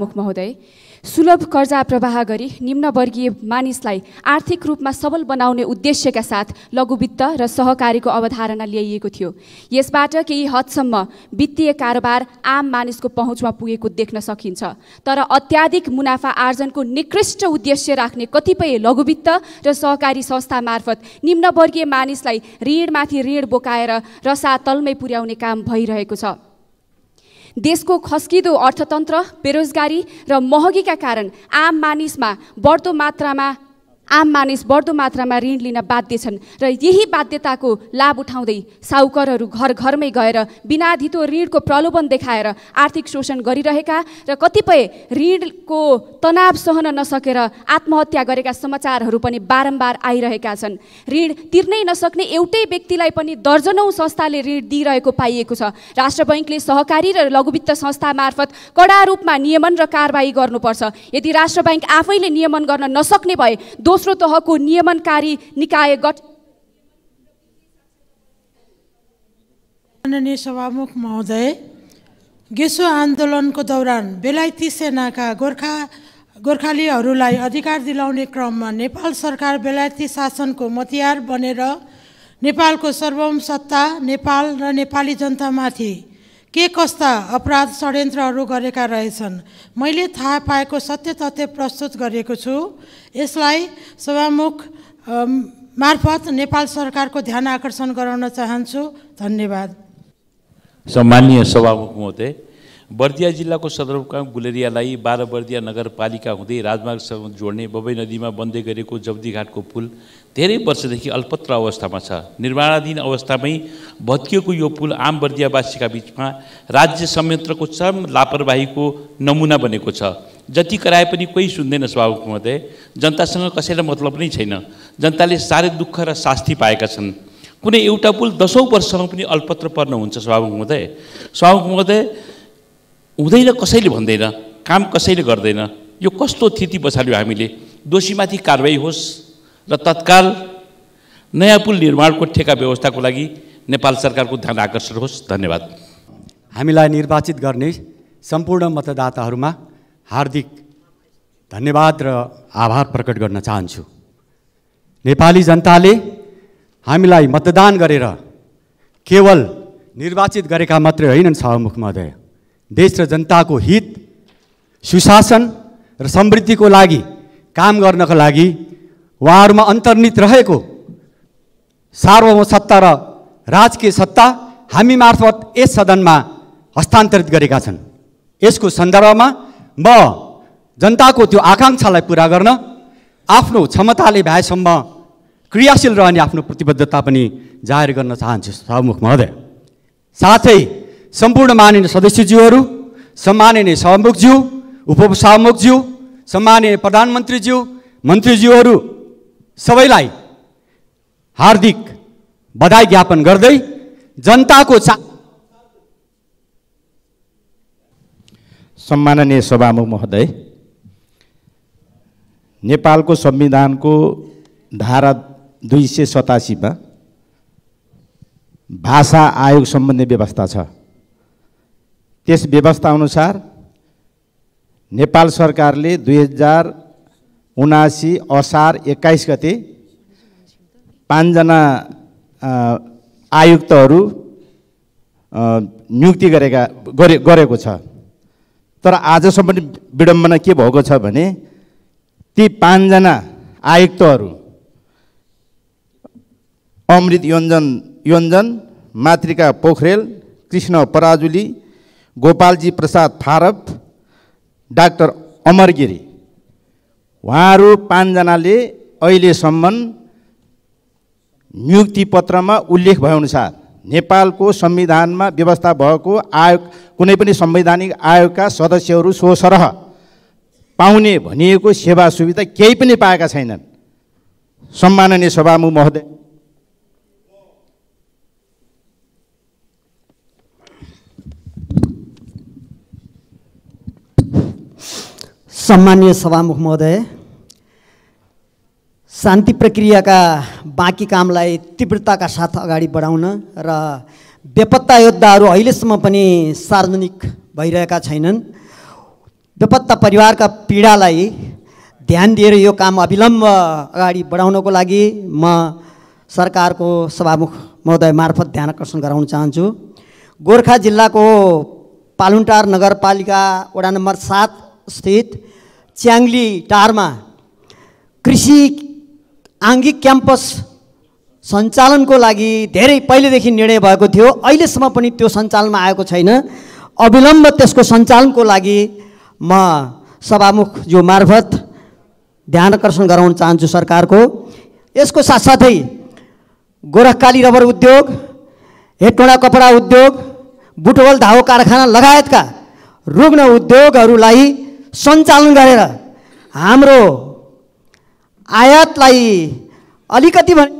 प्रमुख महोदय सुलभ कर्जा प्रवाह गरी निम्नवर्गीय मानिसलाई आर्थिक रूपमा सबल बनाउने उद्देश्यका साथ लघुवित्त र सहकारीको अवधारणा ल्याइएको थियो यसबाट केही हदसम्म वित्तीय कारोबार आम मानिसको पहुँचमा पुगेको देख्न सकिन्छ तर अत्याधिक मुनाफा आर्जनको निकृष्ट उद्देश्य राख्ने कतिपय लघुवित्त र सहकारी संस्था मार्फत निम्नवर्गीय मानिसलाई ऋणमाथि ऋण बोकाएर रसातलमै पुर्याउने काम भइरहेको छ देशको खस्किँदो अर्थतन्त्र बेरोजगारी र महँगीका कारण आम मानिसमा बढ्दो मात्रामा आम मानिस बढ्दो मात्रामा ऋण लिन बाध्य छन् र यही बाध्यताको लाभ उठाउँदै साहुकरहरू घर घरमै गएर बिनाधितो ऋणको प्रलोभन देखाएर आर्थिक शोषण गरिरहेका र कतिपय ऋणको तनाव सहन नसकेर आत्महत्या गरेका समाचारहरू पनि बारम्बार आइरहेका छन् ऋण तिर्नै नसक्ने एउटै व्यक्तिलाई पनि दर्जनौँ संस्थाले ऋण दिइरहेको पाइएको छ राष्ट्र बैङ्कले सहकारी र लघुवित्त संस्था मार्फत कडा रूपमा नियमन र कारवाही गर्नुपर्छ यदि राष्ट्र ब्याङ्क आफैले नियमन गर्न नसक्ने भए दोस्रो तहको नियमनकारी निकाय गठ माननीय सभामुख महोदय गेसो आन्दोलनको दौरान बेलायती सेनाका गोर्खा गोर्खालीहरूलाई अधिकार दिलाउने क्रममा नेपाल सरकार बेलायती शासनको मतियार बनेर नेपालको सर्वम सत्ता नेपाल र नेपाली जनतामाथि के कस्ता अपराध षड्यन्त्रहरू गरेका रहेछन् मैले थाहा पाएको सत्य तथ्य प्रस्तुत गरेको छु यसलाई सभामुख मार्फत नेपाल सरकारको ध्यान आकर्षण गराउन चाहन्छु धन्यवाद सम्मान्य सभामुख महोदय बर्दिया जिल्लाको सदरमुकाम गुलेरियालाई बाह्र बर्दिया नगरपालिका हुँदै राजमार्गसँग जोड्ने बबई नदीमा बन्दै गरेको जब्दीघाटको पुल धेरै वर्षदेखि अल्पत्र अवस्थामा छ निर्माणाधीन अवस्थामै भत्किएको यो पुल आम बर्दियावासीका बिचमा राज्य संयन्त्रको चरम लापरवाहीको नमुना बनेको छ जति कराए पनि कोही सुन्दैन स्वाभाविक महोदय जनतासँग कसैलाई मतलब नै छैन जनताले साह्रै दुःख र शास्ति पाएका छन् कुनै एउटा पुल दसौँ वर्षसम्म पनि अल्पत्र पर्न हुन्छ स्वाभाविक महोदय स्वाभाविक महोदय हुँदैन कसैले भन्दैन काम कसैले गर्दैन यो कस्तो स्थिति पछाडि हामीले दोषीमाथि कारवाही होस् र तत्काल नयाँ पुल निर्माणको ठेका व्यवस्थाको लागि नेपाल सरकारको ध्यान आकर्षण होस् धन्यवाद हामीलाई निर्वाचित गर्ने सम्पूर्ण मतदाताहरूमा हार्दिक धन्यवाद र आभार प्रकट गर्न चाहन्छु नेपाली जनताले हामीलाई मतदान गरेर केवल निर्वाचित गरेका मात्रै होइनन् सहमुख महोदय देश र जनताको हित सुशासन र समृद्धिको लागि काम गर्नको लागि उहाँहरूमा अन्तर्नित रहेको सार्वभौम सत्ता र राजकीय सत्ता हामी मार्फत यस सदनमा हस्तान्तरित गरेका छन् यसको सन्दर्भमा म जनताको त्यो आकाङ्क्षालाई पुरा गर्न आफ्नो क्षमताले भएसम्म क्रियाशील रहने आफ्नो प्रतिबद्धता पनि जाहेर गर्न चाहन्छु सभामुख महोदय साथै सम्पूर्ण मानिने सदस्यज्यूहरू सम्मानिने सभामुखज्यू उपसभामुखज्यू सम्मानिय प्रधानमन्त्रीज्यू मन्त्रीज्यूहरू सबैलाई हार्दिक बधाई ज्ञापन गर्दै जनताको चा सम्माननीय सभामुख महोदय नेपालको संविधानको धारा दुई सय सतासीमा भाषा आयोग सम्बन्धी व्यवस्था छ त्यस अनुसार नेपाल सरकारले दुई हजार उनासी असार एक्काइस गते पाँचजना आयुक्तहरू नियुक्ति गरेका गरे गरेको छ तर आजसम्म विडम्बना के भएको छ भने ती पाँचजना आयुक्तहरू अमृत योन्जन योन्जन मातृका पोखरेल कृष्ण पराजुली गोपालजी प्रसाद फारप डाक्टर अमर गिरी उहाँहरू पाँचजनाले अहिलेसम्म नियुक्ति पत्रमा उल्लेख भएअनुसार नेपालको संविधानमा व्यवस्था भएको आयोग कुनै पनि संवैधानिक आयोगका सदस्यहरू सो पाउने भनिएको सेवा सुविधा केही पनि पाएका छैनन् सम्माननीय सभामुख महोदय सम्मान्य सभामुख महोदय शान्ति प्रक्रियाका बाँकी कामलाई तीव्रताका साथ अगाडि बढाउन र बेपत्ता योद्धाहरू अहिलेसम्म पनि सार्वजनिक भइरहेका छैनन् बेपत्ता परिवारका पीडालाई ध्यान दिएर यो काम अविलम्ब अगाडि बढाउनको लागि म सरकारको सभामुख महोदय मार्फत ध्यान आकर्षण गराउन चाहन्छु गोर्खा जिल्लाको पालुन्टार नगरपालिका वडा नम्बर सात स्थित च्याङ्ली टारमा कृषि आङ्गिक क्याम्पस सञ्चालनको लागि धेरै पहिलेदेखि निर्णय भएको थियो अहिलेसम्म पनि त्यो सञ्चालनमा आएको छैन अविलम्ब त्यसको सञ्चालनको लागि म सभामुख जो मार्फत ध्यान आकर्षण गराउन चाहन्छु सरकारको यसको साथसाथै गोरखकाली रबर उद्योग हेटोडा कपडा उद्योग बुटवल धाउ कारखाना लगायतका रुग्ण उद्योगहरूलाई सञ्चालन गरेर हाम्रो आयातलाई अलिकति भने